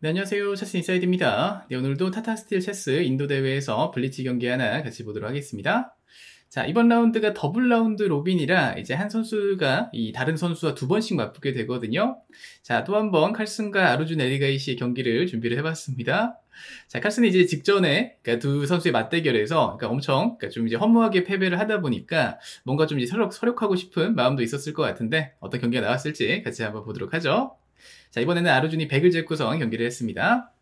네, 안녕하세요. 차스 인사이드입니다. 네, 오늘도 타타스틸 체스 인도대회에서 블리치 경기 하나 같이 보도록 하겠습니다. 자, 이번 라운드가 더블 라운드 로빈이라 이제 한 선수가 이 다른 선수와 두 번씩 맞붙게 되거든요. 자, 또 한 번 칼슨과 아루준 에리가이 시의 경기를 준비를 해봤습니다. 자, 칼슨이 이제 직전에 그러니까 두 선수의 맞대결에서 그러니까 엄청 그러니까 좀 이제 허무하게 패배를 하다 보니까 뭔가 좀 이제 서력, 서력하고 싶은 마음도 있었을 것 같은데 어떤 경기가 나왔을지 같이 한번 보도록 하죠. 자, 이번에는 아르준이 100을 제고선 경기를 했습니다.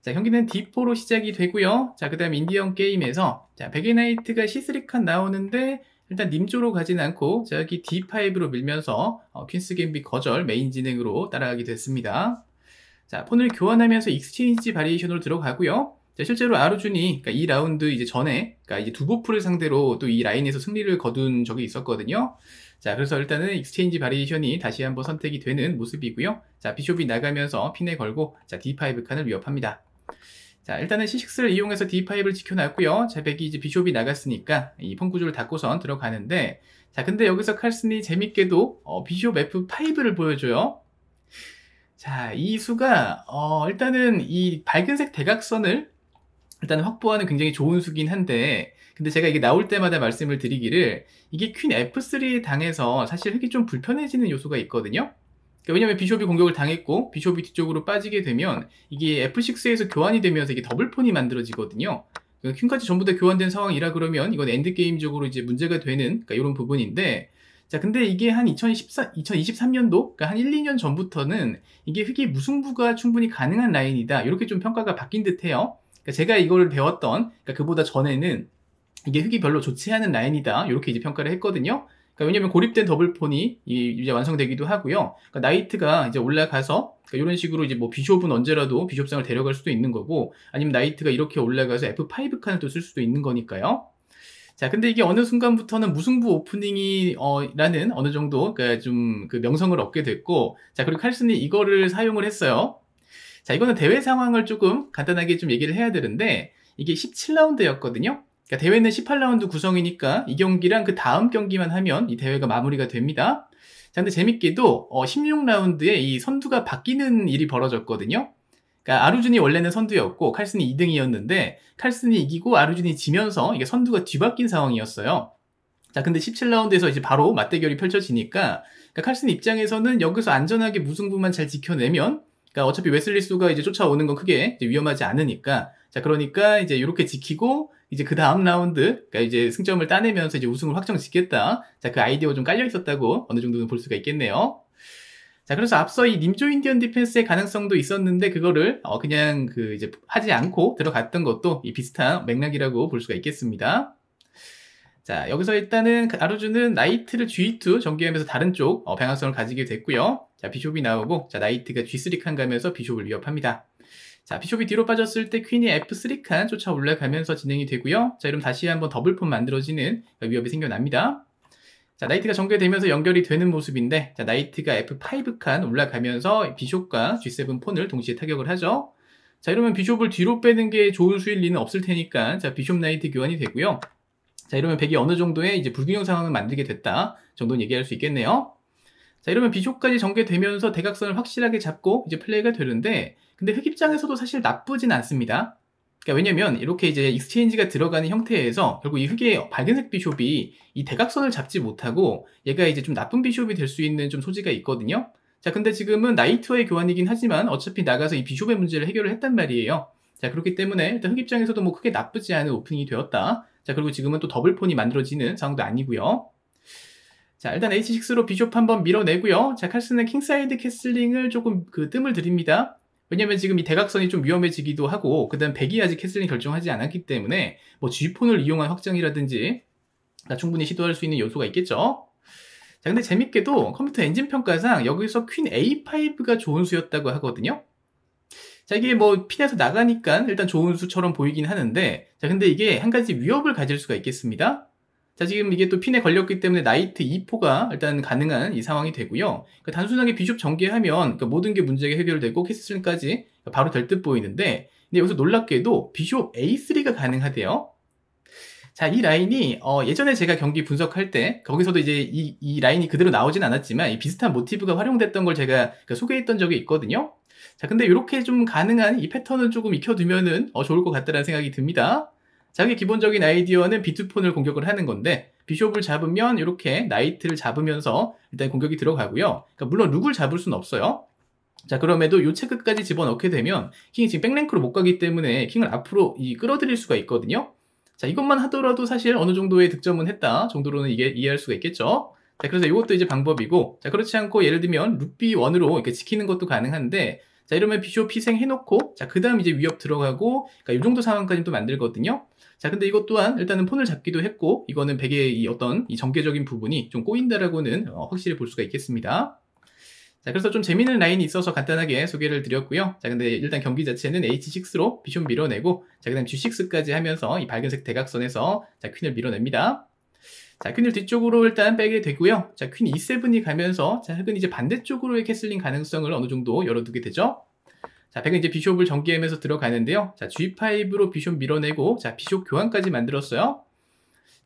자, 경기는 D4로 시작이 되고요. 자, 그 다음 인디언 게임에서 자, 베의나이트가 C3 칸 나오는데 일단 님조로 가진 않고 자, 기 D5로 밀면서 어, 퀸스 갬비 거절 메인 진행으로 따라가게 됐습니다. 자, 폰을 교환하면서 익스체인지 바리에이션으로 들어가고요. 자, 실제로 아르준이 그러니까 이 라운드 이제 전에 그니까 이제 두보프를 상대로 또 이 라인에서 승리를 거둔 적이 있었거든요. 자, 그래서 일단은 익스체인지 바리에이션이 다시 한번 선택이 되는 모습이고요. 자, 비숍이 나가면서 핀에 걸고 자, D5 칸을 위협합니다. 자, 일단은 C6를 이용해서 D5를 지켜놨고요. 자, 백이 이제 비숍이 나갔으니까 이펑 구조를 닫고선 들어가는데 자, 근데 여기서 칼슨이 재밌게도 어, 비숍 F5를 보여줘요. 자, 이 수가 어, 일단은 이 밝은색 대각선을 일단 확보하는 굉장히 좋은 수긴 한데 근데 제가 이게 나올 때마다 말씀을 드리기를 이게 퀸 f3 당해서 사실 흙이 좀 불편해지는 요소가 있거든요. 그러니까 왜냐면 비숍이 공격을 당했고 비숍이 뒤쪽으로 빠지게 되면 이게 f6에서 교환이 되면서 이게 더블폰이 만들어지거든요. 그러니까 퀸까지 전부 다 교환된 상황이라 그러면 이건 엔드게임적으로 이제 문제가 되는 그러니까 이런 부분인데 자, 근데 이게 한 2014, 2023년도, 그러니까 한 1, 2년 전부터는 이게 흑이 무승부가 충분히 가능한 라인이다. 이렇게 좀 평가가 바뀐 듯 해요. 그러니까 제가 이걸 배웠던, 그러니까 그보다 전에는 이게 흙이 별로 좋지 않은 라인이다. 이렇게 이제 평가를 했거든요. 그러니까 왜냐면 하 고립된 더블폰이 이제 완성되기도 하고요. 그러니까 나이트가 이제 올라가서 그러니까 이런 식으로 이제 뭐 비숍은 언제라도 비숍상을 데려갈 수도 있는 거고 아니면 나이트가 이렇게 올라가서 F5 칸을 또 쓸 수도 있는 거니까요. 자, 근데 이게 어느 순간부터는 무승부 오프닝이, 어, 라는 어느 정도, 그니까 좀그 명성을 얻게 됐고, 자, 그리고 칼슨이 이거를 사용을 했어요. 자, 이거는 대회 상황을 조금 간단하게 좀 얘기를 해야 되는데, 이게 17라운드였거든요. 그러니까 대회는 18라운드 구성이니까 이 경기랑 그 다음 경기만 하면 이 대회가 마무리가 됩니다. 자, 근데 재밌게도 어, 16라운드에 이 선두가 바뀌는 일이 벌어졌거든요. 그러니까 아루준이 원래는 선두였고 칼슨이 2등이었는데 칼슨이 이기고 아루준이 지면서 이게 선두가 뒤바뀐 상황이었어요. 자, 근데 17라운드에서 이제 바로 맞대결이 펼쳐지니까 그러니까 칼슨 입장에서는 여기서 안전하게 무승부만 잘 지켜내면 그러니까 어차피 웨슬리 수가 이제 쫓아오는 건 크게 위험하지 않으니까 자, 그러니까 이제 이렇게 지키고 이제 그 다음 라운드, 그러니까 이제 승점을 따내면서 이제 우승을 확정 짓겠다. 자, 그 아이디어 좀 깔려 있었다고 어느 정도는 볼 수가 있겠네요. 자, 그래서 앞서 이 님조 인디언 디펜스의 가능성도 있었는데 그거를 어 그냥 그 이제 하지 않고 들어갔던 것도 이 비슷한 맥락이라고 볼 수가 있겠습니다. 자, 여기서 일단은 아루주는 나이트를 G2 정기하면서 다른 쪽 어, 방향성을 가지게 됐고요. 자, 비숍이 나오고 자, 나이트가 G3 칸 가면서 비숍을 위협합니다. 자, 비숍이 뒤로 빠졌을 때 퀸이 F3 칸 쫓아 올라가면서 진행이 되고요. 자, 이럼 다시 한번 더블폰 만들어지는 그러니까 위협이 생겨납니다. 자, 나이트가 전개되면서 연결이 되는 모습인데 자, 나이트가 F5 칸 올라가면서 비숍과 G7 폰을 동시에 타격을 하죠. 자, 이러면 비숍을 뒤로 빼는 게 좋은 수일 리는 없을 테니까 자, 비숍 나이트 교환이 되고요. 자, 이러면 백이 어느 정도의 이제 불균형 상황을 만들게 됐다 정도는 얘기할 수 있겠네요. 자, 이러면 비숍까지 전개되면서 대각선을 확실하게 잡고 이제 플레이가 되는데, 근데 흑 입장에서도 사실 나쁘진 않습니다. 그러니까 왜냐면 이렇게 이제 익스체인지가 들어가는 형태에서 결국 이 흑의 밝은색 비숍이 이 대각선을 잡지 못하고 얘가 이제 좀 나쁜 비숍이 될 수 있는 좀 소지가 있거든요. 자, 근데 지금은 나이트와의 교환이긴 하지만 어차피 나가서 이 비숍의 문제를 해결을 했단 말이에요. 자, 그렇기 때문에 일단 흑 입장에서도 뭐 크게 나쁘지 않은 오프닝이 되었다. 자, 그리고 지금은 또 더블폰이 만들어지는 상황도 아니고요. 자 일단 H6로 비숍 한번 밀어내고요. 자 칼슨은 킹사이드 캐슬링을 조금 그 뜸을 드립니다 왜냐면 지금 이 대각선이 좀 위험해지기도 하고 그 다음 백이 아직 캐슬링 결정하지 않았기 때문에 뭐 G폰을 이용한 확장이라든지 충분히 시도할 수 있는 요소가 있겠죠. 자 근데 재밌게도 컴퓨터 엔진 평가상 여기서 퀸 A5가 좋은 수였다고 하거든요. 자 이게 뭐 핀에서 나가니까 일단 좋은 수처럼 보이긴 하는데 자 근데 이게 한 가지 위협을 가질 수가 있겠습니다. 자 지금 이게 또 핀에 걸렸기 때문에 나이트 2포가 일단 가능한 이 상황이 되고요. 그러니까 단순하게 비숍 전개하면 그러니까 모든 게 문제가 해결되고 캐슬까지 바로 될 듯 보이는데 근데 여기서 놀랍게도 비숍 A3가 가능하대요. 자, 이 라인이 어, 예전에 제가 경기 분석할 때 거기서도 이제 이, 이 라인이 그대로 나오진 않았지만 이 비슷한 모티브가 활용됐던 걸 제가 그러니까 소개했던 적이 있거든요. 자, 근데 이렇게 좀 가능한 이 패턴을 조금 익혀두면은 어, 좋을 것 같다라는 생각이 듭니다. 자기 기본적인 아이디어는 비트폰을 공격을 하는 건데 비숍을 잡으면 이렇게 나이트를 잡으면서 일단 공격이 들어가고요. 그러니까 물론 룩을 잡을 수는 없어요. 자 그럼에도 요 체크까지 집어넣게 되면 킹이 지금 백랭크로 못 가기 때문에 킹을 앞으로 이, 끌어들일 수가 있거든요. 자 이것만 하더라도 사실 어느 정도의 득점은 했다 정도로는 이게 이해할 수가 있겠죠. 자 그래서 이것도 이제 방법이고 자 그렇지 않고 예를 들면 룩비 원으로 이렇게 지키는 것도 가능한데 자 이러면 비숍 희생해놓고 자그 다음 이제 위협 들어가고 그러니까 이 정도 상황까지또 만들거든요. 자, 근데 이것 또한 일단은 폰을 잡기도 했고, 이거는 베개의 이 어떤 이 전개적인 부분이 좀 꼬인다라고는 어, 확실히 볼 수가 있겠습니다. 자, 그래서 좀재밌는 라인이 있어서 간단하게 소개를 드렸고요. 자, 근데 일단 경기 자체는 H6로 비숍 밀어내고, 자, 그 다음 G6까지 하면서 이 밝은색 대각선에서 자, 퀸을 밀어냅니다. 자, 퀸을 뒤쪽으로 일단 빼게 되고요. 자, 퀸 E7이 가면서 자, 흑은 이제 반대쪽으로의 캐슬링 가능성을 어느 정도 열어두게 되죠. 자, 백은 이제 비숍을 전기임에서 들어가는데요. 자, G5로 비숍 밀어내고, 자, 비숍 교환까지 만들었어요.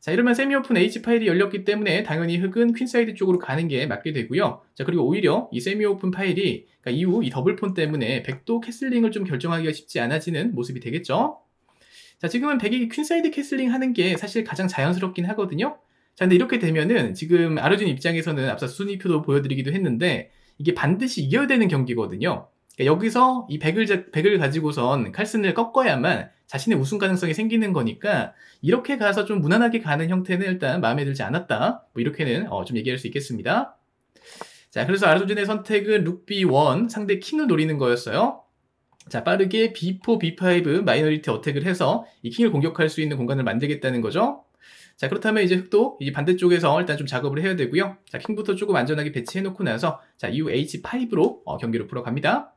자, 이러면 세미오픈 h 파일이 열렸기 때문에 당연히 흑은 퀸사이드 쪽으로 가는 게 맞게 되고요. 자, 그리고 오히려 이 세미오픈 파일이 그니까 이후 이 더블폰 때문에 백도 캐슬링을 좀 결정하기가 쉽지 않아지는 모습이 되겠죠. 자, 지금은 백이 퀸사이드 캐슬링 하는 게 사실 가장 자연스럽긴 하거든요. 자, 근데 이렇게 되면은 지금 아르준 입장에서는 앞서 순위표도 보여드리기도 했는데 이게 반드시 이겨야 되는 경기거든요. 그러니까 여기서 이 100을, 1을 가지고선 칼슨을 꺾어야만 자신의 우승 가능성이 생기는 거니까 이렇게 가서 좀 무난하게 가는 형태는 일단 마음에 들지 않았다. 뭐 이렇게는 어, 좀 얘기할 수 있겠습니다. 자, 그래서 아르존진의 선택은 룩비1 상대 킹을 노리는 거였어요. 자, 빠르게 B4, B5 마이너리티 어택을 해서 이 킹을 공격할 수 있는 공간을 만들겠다는 거죠. 자, 그렇다면 이제 흑도 이 반대쪽에서 일단 좀 작업을 해야 되고요. 자, 킹부터 조금 안전하게 배치해 놓고 나서 자, 이후 H5로 어, 경기를 풀어갑니다.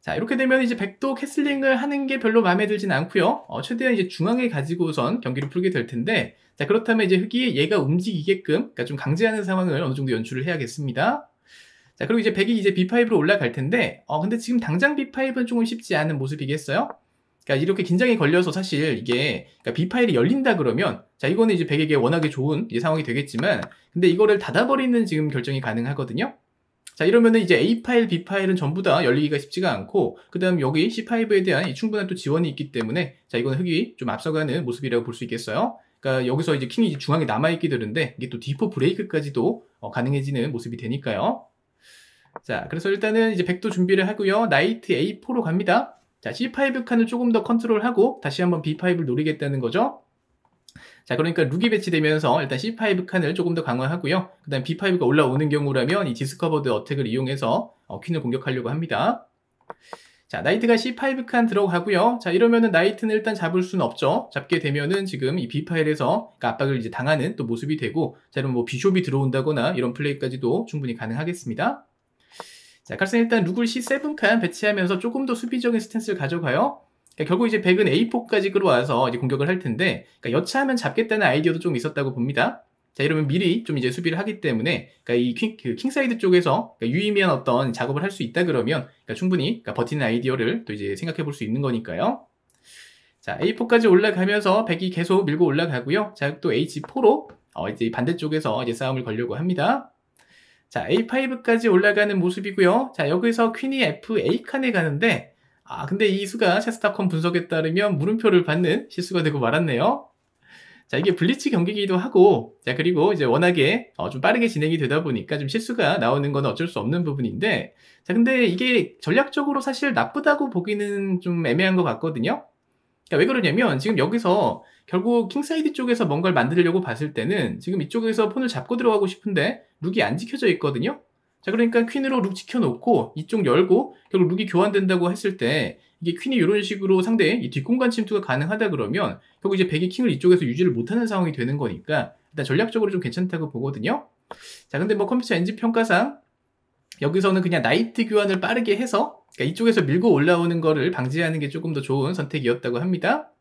자 이렇게 되면 이제 백도 캐슬링을 하는 게 별로 마음에 들진 않고요 어, 최대한 이제 중앙에 가지고선 경기를 풀게 될 텐데 자 그렇다면 이제 흑이 얘가 움직이게끔 그러니까 좀 강제하는 상황을 어느 정도 연출을 해야겠습니다 자 그리고 이제 백이 이제 b5로 올라갈 텐데 어 근데 지금 당장 b5는 조금 쉽지 않은 모습이겠어요 그러니까 이렇게 긴장이 걸려서 사실 이게 그러니까 b5이 열린다 그러면 자 이거는 이제 백에게 워낙에 좋은 상황이 되겠지만 근데 이거를 닫아버리는 지금 결정이 가능하거든요 자 이러면은 이제 A 파일, B 파일은 전부 다 열리기가 쉽지가 않고 그 다음 여기 C5에 대한 충분한 또 지원이 있기 때문에 자 이건 흑이 좀 앞서가는 모습이라고 볼 수 있겠어요. 그러니까 여기서 이제 킹이 중앙에 남아있게 되는데 이게 또 D4 브레이크까지도 어, 가능해지는 모습이 되니까요. 자 그래서 일단은 이제 백도 준비를 하고요. 나이트 A4로 갑니다. 자 C5 칸을 조금 더 컨트롤하고 다시 한번 B5를 노리겠다는 거죠. 자 그러니까 룩이 배치되면서 일단 C5 칸을 조금 더 강화하고요. 그 다음 B5가 올라오는 경우라면 이 디스커버드 어택을 이용해서 어, 퀸을 공격하려고 합니다. 자 나이트가 C5 칸 들어가고요. 자 이러면은 나이트는 일단 잡을 수는 없죠. 잡게 되면은 지금 이 B파일에서 그 압박을 이제 당하는 또 모습이 되고 자이러뭐 비숍이 들어온다거나 이런 플레이까지도 충분히 가능하겠습니다. 자, 칼슨 일단 룩을 C7칸 배치하면서 조금 더 수비적인 스탠스를 가져가요. 그러니까 결국 이제 백은 A4까지 끌어와서 이제 공격을 할 텐데 그러니까 여차하면 잡겠다는 아이디어도 좀 있었다고 봅니다. 자 이러면 미리 좀 이제 수비를 하기 때문에 그러니까 이 그 킹, 사이드 쪽에서 그러니까 유의미한 어떤 작업을 할 수 있다 그러면 그러니까 충분히 그러니까 버티는 아이디어를 또 이제 생각해 볼 수 있는 거니까요. 자 A4까지 올라가면서 백이 계속 밀고 올라가고요. 자또 H4로 어, 이제 반대쪽에서 이제 싸움을 걸려고 합니다. 자 A5까지 올라가는 모습이고요. 자 여기서 퀸이 F8칸에 가는데 아, 근데 이 수가 샤스타컴 분석에 따르면 물음표를 받는 실수가 되고 말았네요. 자, 이게 블리츠 경기기도 하고, 자, 그리고 이제 워낙에 어, 좀 빠르게 진행이 되다 보니까 좀 실수가 나오는 건 어쩔 수 없는 부분인데, 자, 근데 이게 전략적으로 사실 나쁘다고 보기는 좀 애매한 것 같거든요. 그러니까 왜 그러냐면 지금 여기서 결국 킹사이드 쪽에서 뭔가를 만들려고 봤을 때는 지금 이쪽에서 폰을 잡고 들어가고 싶은데 룩이 안 지켜져 있거든요. 자, 그러니까 퀸으로 룩 지켜놓고 이쪽 열고 결국 룩이 교환된다고 했을 때 이게 퀸이 이런 식으로 상대의 이 뒷공간 침투가 가능하다 그러면 결국 이제 백이 킹을 이쪽에서 유지를 못하는 상황이 되는 거니까 일단 전략적으로 좀 괜찮다고 보거든요. 자, 근데 뭐 컴퓨터 엔진 평가상 여기서는 그냥 나이트 교환을 빠르게 해서 그러니까 이쪽에서 밀고 올라오는 거를 방지하는 게 조금 더 좋은 선택이었다고 합니다.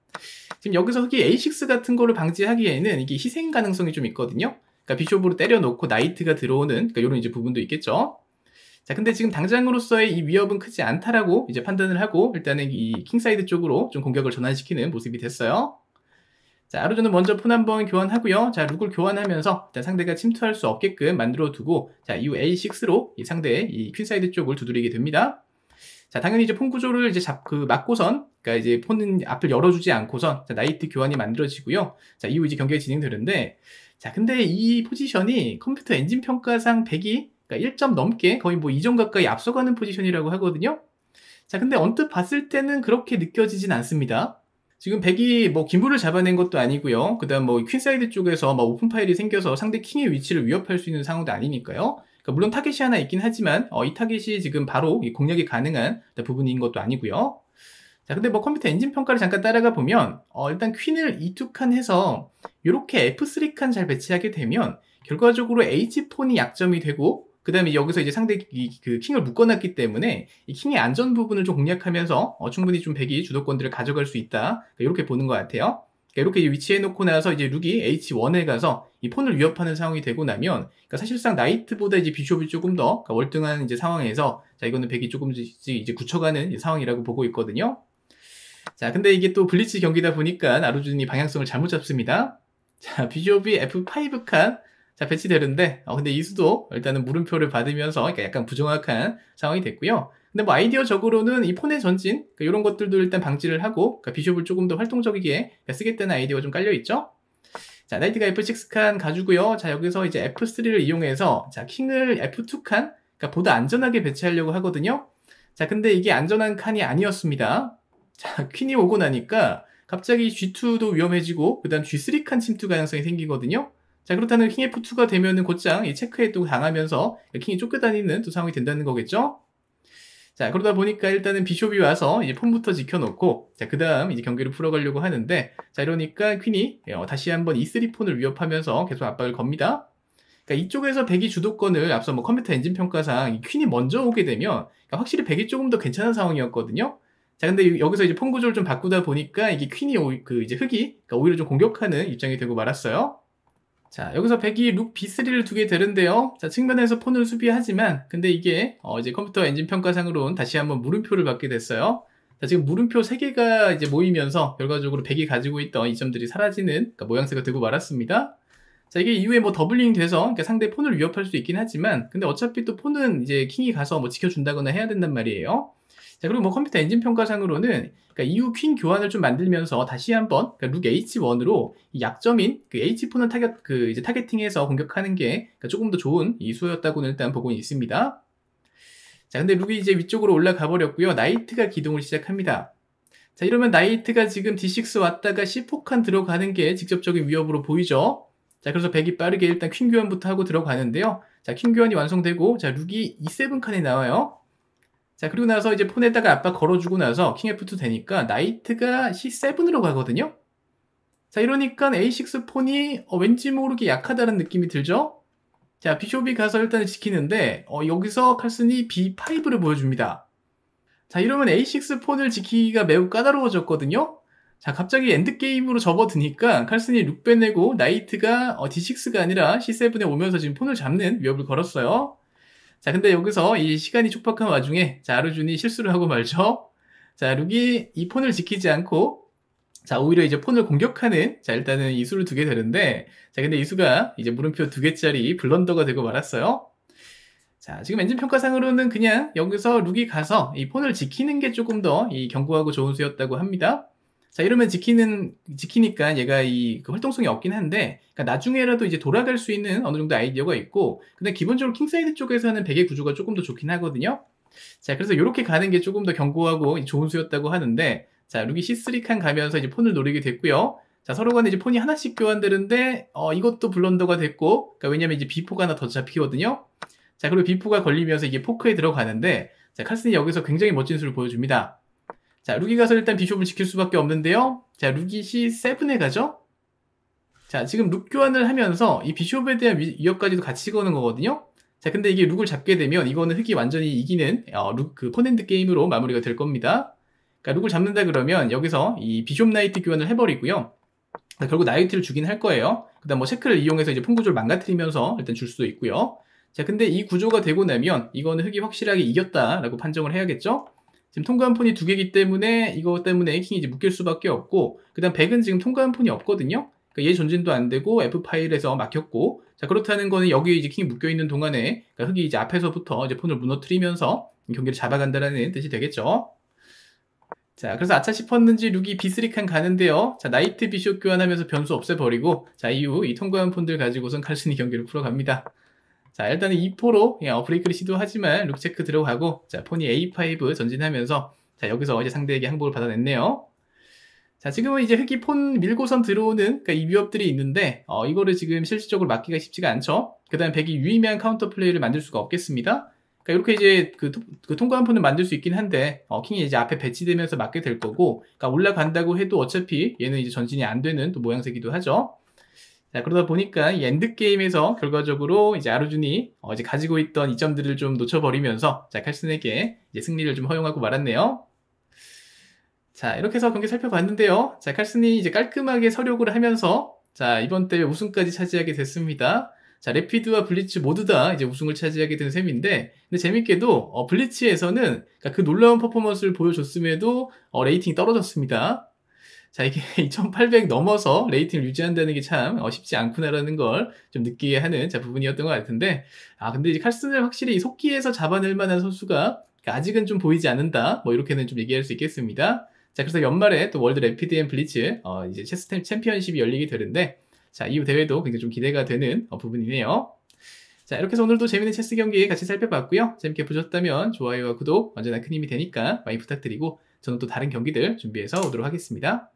지금 여기서 특히 A6 같은 거를 방지하기에는 이게 희생 가능성이 좀 있거든요. 그러니까 비숍으로 때려놓고 나이트가 들어오는 그러니까 이런 이제 부분도 있겠죠. 자, 근데 지금 당장으로서의 이 위협은 크지 않다라고 이제 판단을 하고 일단은 이 킹사이드 쪽으로 좀 공격을 전환시키는 모습이 됐어요. 자, 아루조는 먼저 폰 한번 교환하고요. 자, 룩을 교환하면서 일단 상대가 침투할 수 없게끔 만들어두고 자, 이후 A6로 이 상대의 이 퀸사이드 쪽을 두드리게 됩니다. 자, 당연히 이제 폰 구조를 이제 잡, 그, 막고선, 그니까 이제 폰은 앞을 열어주지 않고선, 자, 나이트 교환이 만들어지고요. 자, 이후 이제 경기가 진행되는데, 자, 근데 이 포지션이 컴퓨터 엔진 평가상 100이 그러니까 1점 넘게 거의 뭐 이전 가까이 앞서가는 포지션이라고 하거든요. 자, 근데 언뜻 봤을 때는 그렇게 느껴지진 않습니다. 지금 100이 뭐 김부를 잡아낸 것도 아니고요. 그다음 뭐 퀸사이드 쪽에서 막 오픈 파일이 생겨서 상대 킹의 위치를 위협할 수 있는 상황도 아니니까요. 그러니까 물론 타겟이 하나 있긴 하지만 어, 이 타겟이 지금 바로 공략이 가능한 부분인 것도 아니고요. 자, 근데 뭐 컴퓨터 엔진 평가를 잠깐 따라가 보면 어, 일단 퀸을 2칸 해서 이렇게 F3칸 잘 배치하게 되면 결과적으로 H폰이 약점이 되고 그 다음에 여기서 이제 상대 그 킹을 묶어놨기 때문에 이 킹의 안전 부분을 좀 공략하면서 어, 충분히 좀 백이 주도권들을 가져갈 수 있다 이렇게 그러니까 보는 것 같아요. 그러니까 이렇게 위치해놓고 나서 이제 룩이 H1에 가서 이 폰을 위협하는 상황이 되고 나면 그러니까 사실상 나이트보다 이제 비숍이 조금 더 그러니까 월등한 이제 상황에서 자 이거는 백이 조금씩 이제 굳혀가는 이제 상황이라고 보고 있거든요. 자, 근데 이게 또 블리츠 경기다 보니까 나루준이 방향성을 잘못 잡습니다. 자, 비조비 F5 칸. 자, 배치되는데, 어, 근데 이수도 일단은 물음표를 받으면서, 그러니까 약간 부정확한 상황이 됐고요. 근데 뭐 아이디어적으로는 이 폰의 전진, 그러니까 이런 것들도 일단 방지를 하고, 그러니까 비숍을 조금 더 활동적이게 쓰겠다는 아이디어가 좀 깔려있죠? 자, 나이트가 F6 칸 가지고요. 자, 여기서 이제 F3를 이용해서, 자, 킹을 F2 칸, 그러니까 보다 안전하게 배치하려고 하거든요. 자, 근데 이게 안전한 칸이 아니었습니다. 자, 퀸이 오고 나니까 갑자기 G2도 위험해지고 그다음 G3 칸 침투 가능성이 생기거든요. 자, 그렇다면 킹 F2가 되면은 곧장 이 체크에 또 당하면서 킹이 쫓겨다니는 또 상황이 된다는 거겠죠? 자, 그러다 보니까 일단은 비숍이 와서 이제 폰부터 지켜놓고, 자, 그 다음 이제 경기를 풀어가려고 하는데, 자, 이러니까 퀸이 어, 다시 한번 E3 폰을 위협하면서 계속 압박을 겁니다. 그니까 이쪽에서 백이 주도권을 앞서 뭐 컴퓨터 엔진 평가상 퀸이 먼저 오게 되면, 그러니까 확실히 백이 조금 더 괜찮은 상황이었거든요. 자, 근데 여기서 이제 폰 구조를 좀 바꾸다 보니까 이게 퀸이 오, 그 이제 흑이 그러니까 오히려 좀 공격하는 입장이 되고 말았어요. 자, 여기서 백이 룩 B3를 두게 되는데요. 자, 측면에서 폰을 수비하지만 근데 이게 어, 이제 컴퓨터 엔진 평가상으로는 다시 한번 물음표를 받게 됐어요. 자, 지금 물음표 3개가 이제 모이면서 결과적으로 백이 가지고 있던 이점들이 사라지는 그러니까 모양새가 되고 말았습니다. 자, 이게 이후에 뭐 더블링 돼서 그러니까 상대 폰을 위협할 수 있긴 하지만 근데 어차피 또 폰은 이제 킹이 가서 뭐 지켜준다거나 해야 된단 말이에요. 자, 그리고 뭐 컴퓨터 엔진 평가상으로는 그러니까 이후 퀸 교환을 좀 만들면서 다시 한번 그러니까 룩 H1으로 약점인 그 H4는 타겟 그 이제 타겟팅해서 공격하는 게 그러니까 조금 더 좋은 이 수였다고는 일단 보고 있습니다. 자, 근데 룩이 이제 위쪽으로 올라가 버렸고요. 나이트가 기동을 시작합니다. 자, 이러면 나이트가 지금 D6 왔다가 C4 칸 들어가는 게 직접적인 위협으로 보이죠. 자, 그래서 백이 빠르게 일단 퀸 교환부터 하고 들어가는데요. 자, 퀸 교환이 완성되고 자, 룩이 E7 칸에 나와요. 자 그리고 나서 이제 폰에다가 압박 걸어주고 나서 킹 F2 되니까 나이트가 C7으로 가거든요. 자 이러니까 A6 폰이 어, 왠지 모르게 약하다는 느낌이 들죠. 자 비숍이 가서 일단 지키는데 어, 여기서 칼슨이 B5를 보여줍니다. 자 이러면 A6 폰을 지키기가 매우 까다로워졌거든요. 자 갑자기 엔드게임으로 접어드니까 칼슨이 룩빼 내고 나이트가 어, D6가 아니라 C7에 오면서 지금 폰을 잡는 위협을 걸었어요. 자, 근데 여기서 이 시간이 촉박한 와중에 자, 아르준이 실수를 하고 말죠. 자, 룩이 이 폰을 지키지 않고 자, 오히려 이제 폰을 공격하는 자, 일단은 이수를 두게 되는데 자, 근데 이수가 이제 물음표 두 개짜리 블런더가 되고 말았어요. 자, 지금 엔진 평가상으로는 그냥 여기서 룩이 가서 이 폰을 지키는 게 조금 더 이 견고하고 좋은 수였다고 합니다. 자 이러면 지키는 지키니까 얘가 이 그 활동성이 없긴 한데 그니까 나중에라도 이제 돌아갈 수 있는 어느 정도 아이디어가 있고 근데 기본적으로 킹사이드 쪽에서는 베개 구조가 조금 더 좋긴 하거든요. 자 그래서 이렇게 가는 게 조금 더 견고하고 좋은 수였다고 하는데 자 룩이 C3 칸 가면서 이제 폰을 노리게 됐고요. 자 서로 간에 이제 폰이 하나씩 교환되는데 어 이것도 블런더가 됐고 그니까 왜냐면 이제 비포가 하나 더 잡히거든요. 자 그리고 비포가 걸리면서 이게 포크에 들어가는데 자 칼슨이 여기서 굉장히 멋진 수를 보여줍니다. 자, 룩이 가서 일단 비숍을 지킬 수밖에 없는데요. 자, 룩이 C7에 가죠? 자, 지금 룩 교환을 하면서 이 비숍에 대한 위협까지도 같이 거는 거거든요. 자, 근데 이게 룩을 잡게 되면 이거는 흑이 완전히 이기는 어, 룩그 포넨드 게임으로 마무리가 될 겁니다. 그러니까 룩을 잡는다 그러면 여기서 이 비숍 나이트 교환을 해버리고요. 결국 나이트를 주긴 할 거예요. 그다음 뭐 체크를 이용해서 이제 폰구조를 망가뜨리면서 일단 줄 수도 있고요. 자, 근데 이 구조가 되고 나면 이거는 흑이 확실하게 이겼다라고 판정을 해야겠죠? 지금 통과한 폰이 두개기 때문에 이거 때문에 해킹이 이제 묶일 수밖에 없고 그다음 1 0은 지금 통관 폰이 없거든요. 그러니까 얘전진도안 되고 F 파일에서 막혔고 자 그렇다는 거는 여기에 이제 킹이 묶여 있는 동안에 그러니까 흑이 이제 앞에서부터 이제 폰을 무너뜨리면서 경기를 잡아간다라는 뜻이 되겠죠. 자, 그래서 아차 싶었는지 룩이 B3 칸 가는데요. 자, 나이트 비숍 교환하면서 변수 없애버리고, 자, 이후 이 통과한 폰들 가지고선 칼슨이 경기를 풀어갑니다. 자 일단은 e 4로 그냥 예, 어플리클을 시도하지만 룩체크 들어가고 자 폰이 A5 전진하면서 자 여기서 이제 상대에게 항복을 받아냈네요 자 지금은 이제 흑이 폰 밀고선 들어오는 그러니까 이 위협들이 있는데 어, 이거를 지금 실질적으로 막기가 쉽지가 않죠 그 다음에 백이 유의미한 카운터 플레이를 만들 수가 없겠습니다 그러니까 이렇게 이제 그, 그 통과한 폰을 만들 수 있긴 한데 어, 킹이 이제 앞에 배치되면서 막게될 거고 그러니까 올라간다고 해도 어차피 얘는 이제 전진이 안 되는 또 모양새기도 하죠 자, 그러다 보니까 엔드게임에서 결과적으로 이제 아르준이 어, 제 가지고 있던 이점들을 좀 놓쳐버리면서 자, 칼슨에게 이제 승리를 좀 허용하고 말았네요. 자, 이렇게 해서 경기 살펴봤는데요. 자, 칼슨이 이제 깔끔하게 서력을 하면서 자, 이번 대회 우승까지 차지하게 됐습니다. 자, 레피드와 블리츠 모두 다 이제 우승을 차지하게 된 셈인데, 근데 재밌게도, 어, 블리츠에서는 그러니까 그 놀라운 퍼포먼스를 보여줬음에도, 어, 레이팅이 떨어졌습니다. 자, 이게 2800 넘어서 레이팅을 유지한다는 게 참 쉽지 않구나라는 걸 좀 느끼게 하는 자, 부분이었던 것 같은데, 아, 근데 이제 칼슨을 확실히 속기에서 잡아낼 만한 선수가 그러니까 아직은 좀 보이지 않는다. 뭐 이렇게는 좀 얘기할 수 있겠습니다. 자, 그래서 연말에 또 월드 래피드 앤 블리츠, 어, 이제 체스템 챔피언십이 열리게 되는데, 자, 이후 대회도 굉장히 좀 기대가 되는 어, 부분이네요. 자, 이렇게 해서 오늘도 재밌는 체스 경기 같이 살펴봤고요. 재밌게 보셨다면 좋아요와 구독 언제나 큰 힘이 되니까 많이 부탁드리고, 저는 또 다른 경기들 준비해서 오도록 하겠습니다.